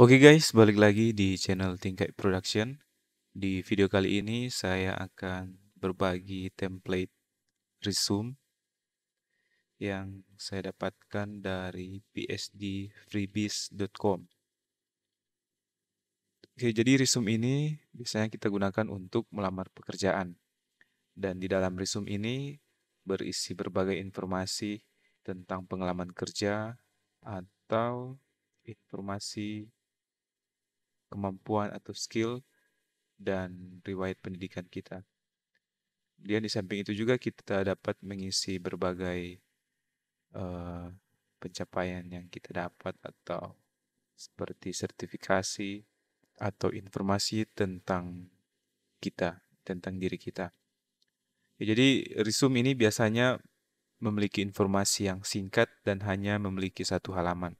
Oke okay guys, balik lagi di channel Tingkai Production. Di video kali ini saya akan berbagi template resume yang saya dapatkan dari PSDfreebies.com Oke, jadi resume ini biasanya kita gunakan untuk melamar pekerjaan. Dan di dalam resume ini berisi berbagai informasi tentang pengalaman kerja atau informasi kemampuan atau skill dan riwayat pendidikan kita. Kemudian di samping itu juga kita dapat mengisi berbagai uh, pencapaian yang kita dapat atau seperti sertifikasi atau informasi tentang kita, tentang diri kita. Ya, jadi resume ini biasanya memiliki informasi yang singkat dan hanya memiliki satu halaman.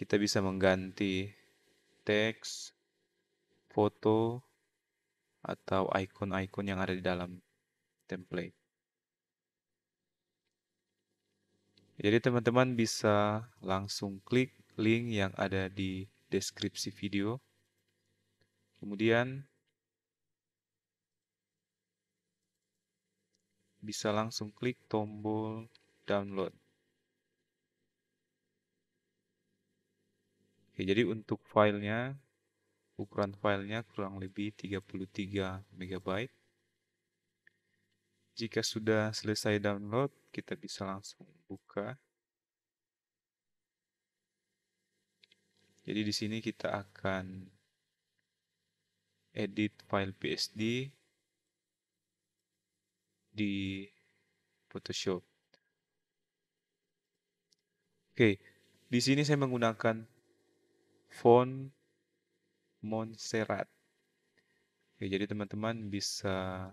kita bisa mengganti teks, foto, atau ikon-ikon yang ada di dalam template. Jadi teman-teman bisa langsung klik link yang ada di deskripsi video. Kemudian bisa langsung klik tombol download. Oke, jadi untuk filenya, ukuran filenya kurang lebih 33 MB. Jika sudah selesai download, kita bisa langsung buka. Jadi di sini kita akan edit file PSD di Photoshop. Oke, di sini saya menggunakan von Montserrat. Oke, jadi teman-teman bisa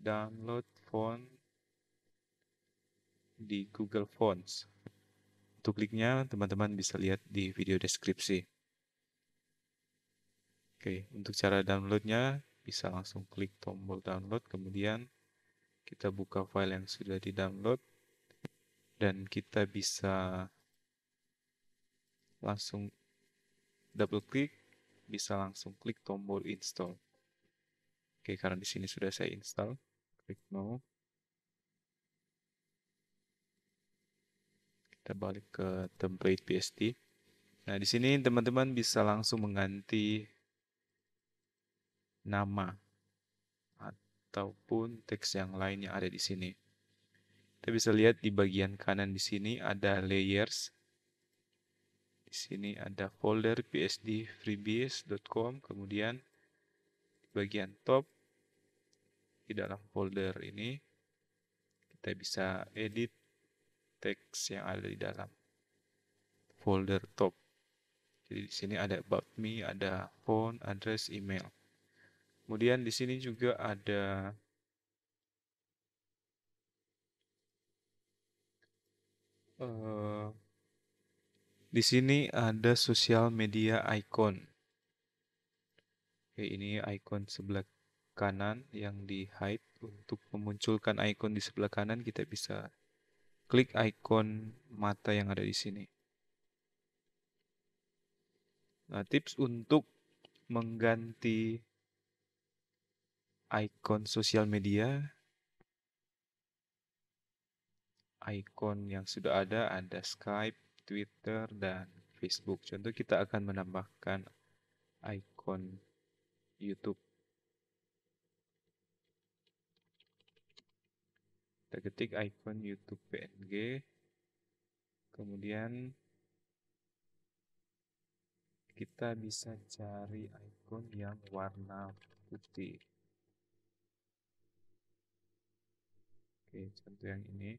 download font di Google Fonts. Untuk kliknya, teman-teman bisa lihat di video deskripsi. Oke, untuk cara downloadnya bisa langsung klik tombol download, kemudian kita buka file yang sudah di-download dan kita bisa langsung double klik bisa langsung klik tombol install. Oke, karena di sini sudah saya install, klik no. Kita balik ke template PST. Nah, di sini teman-teman bisa langsung mengganti nama ataupun teks yang lain yang ada di sini. Kita bisa lihat di bagian kanan di sini ada layers sini ada folder psd freebies.com kemudian di bagian top di dalam folder ini kita bisa edit teks yang ada di dalam folder top jadi di sini ada about me ada phone address email kemudian di sini juga ada uh, di sini ada social media icon. Oke, ini icon sebelah kanan yang di hide. Untuk memunculkan icon di sebelah kanan kita bisa klik icon mata yang ada di sini. Nah, tips untuk mengganti icon sosial media icon yang sudah ada ada Skype, Twitter, dan Facebook. Contoh kita akan menambahkan icon YouTube. Kita ketik icon YouTube PNG, kemudian kita bisa cari icon yang warna putih. Oke, contoh yang ini.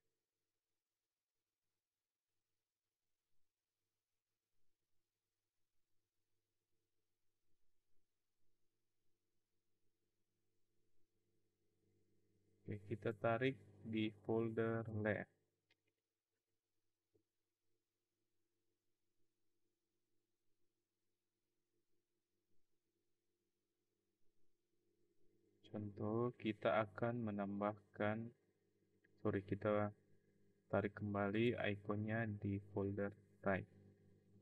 Oke, kita tarik di folder left. Contoh, kita akan menambahkan, sorry, kita tarik kembali ikonnya di folder right.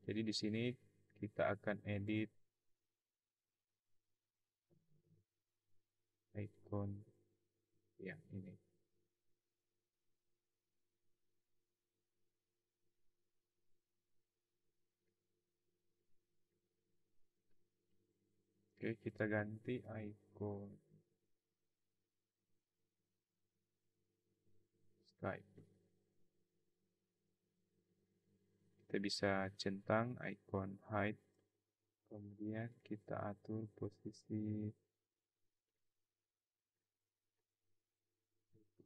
Jadi di sini kita akan edit icon ya ini. Oke, kita ganti icon Skype. Kita bisa centang icon hide. Kemudian kita atur posisi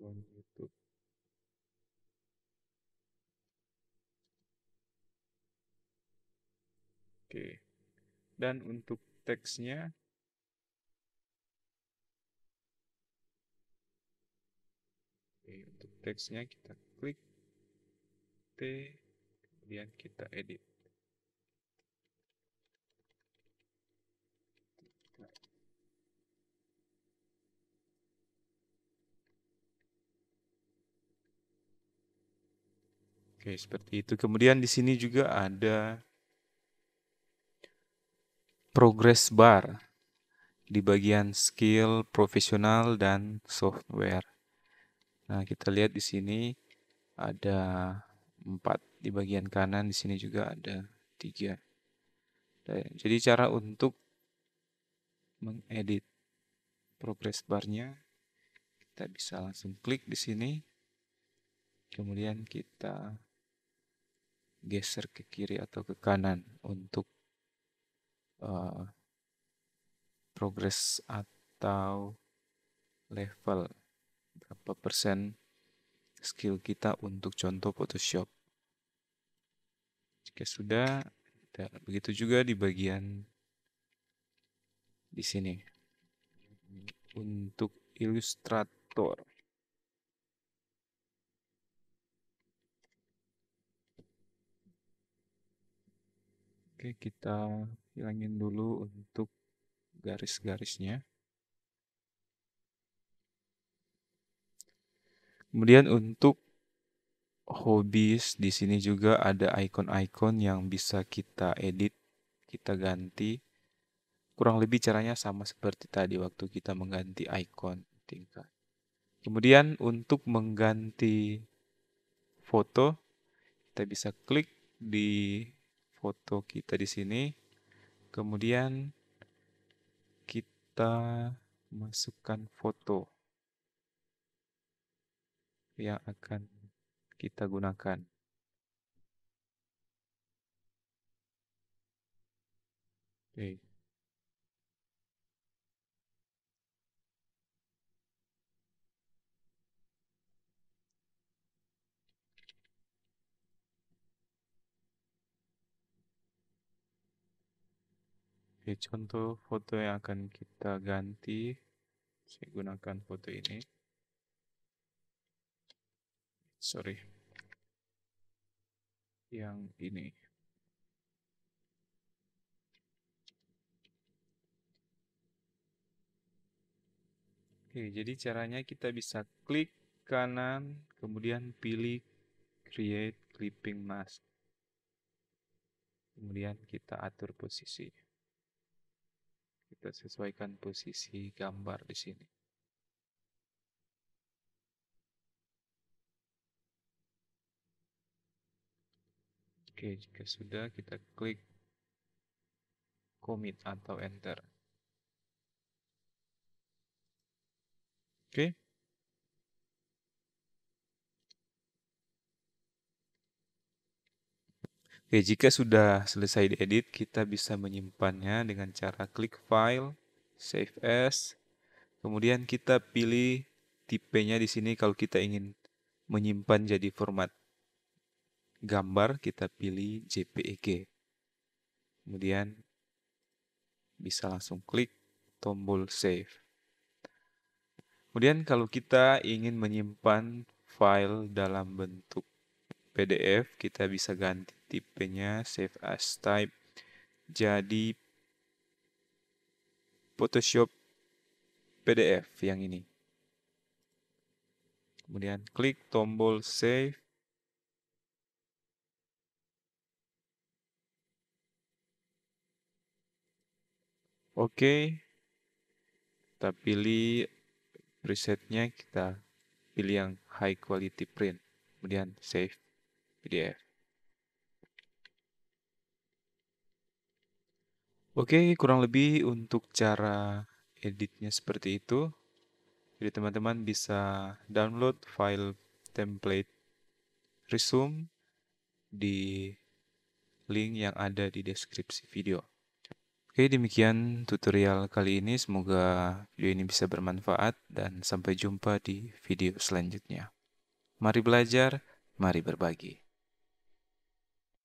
Bitcoin itu. Oke. Dan untuk teksnya Oke, untuk teksnya kita klik T kemudian kita edit. Oke, seperti itu. Kemudian di sini juga ada progress bar di bagian skill, profesional, dan software. Nah, kita lihat di sini ada empat di bagian kanan, di sini juga ada tiga. Jadi cara untuk mengedit progress bar-nya, kita bisa langsung klik di sini, kemudian kita geser ke kiri atau ke kanan untuk uh, eh, progress atau level berapa persen skill kita untuk contoh Photoshop. Jika sudah, dan begitu juga di bagian di sini untuk Illustrator. Oke, kita hilangin dulu untuk garis-garisnya. Kemudian untuk hobbies di sini juga ada ikon-ikon yang bisa kita edit, kita ganti. Kurang lebih caranya sama seperti tadi waktu kita mengganti ikon tingkat. Kemudian untuk mengganti foto, kita bisa klik di foto kita di sini. Kemudian kita masukkan foto yang akan kita gunakan. Oke. Okay. Oke, contoh foto yang akan kita ganti. Saya gunakan foto ini. Sorry. Yang ini. Oke, jadi caranya kita bisa klik kanan, kemudian pilih create clipping mask. Kemudian kita atur posisi kita sesuaikan posisi gambar di sini oke jika sudah kita klik commit atau enter oke Oke, jika sudah selesai diedit, kita bisa menyimpannya dengan cara klik file, save as, kemudian kita pilih tipenya di sini kalau kita ingin menyimpan jadi format gambar, kita pilih JPEG. Kemudian bisa langsung klik tombol save. Kemudian kalau kita ingin menyimpan file dalam bentuk PDF kita bisa ganti tipenya save as type jadi Photoshop PDF yang ini. Kemudian klik tombol save. Oke. Kita pilih presetnya, kita pilih yang high quality print. Kemudian save. PDF. Oke, kurang lebih untuk cara editnya seperti itu. Jadi teman-teman bisa download file template resume di link yang ada di deskripsi video. Oke, demikian tutorial kali ini. Semoga video ini bisa bermanfaat dan sampai jumpa di video selanjutnya. Mari belajar, mari berbagi.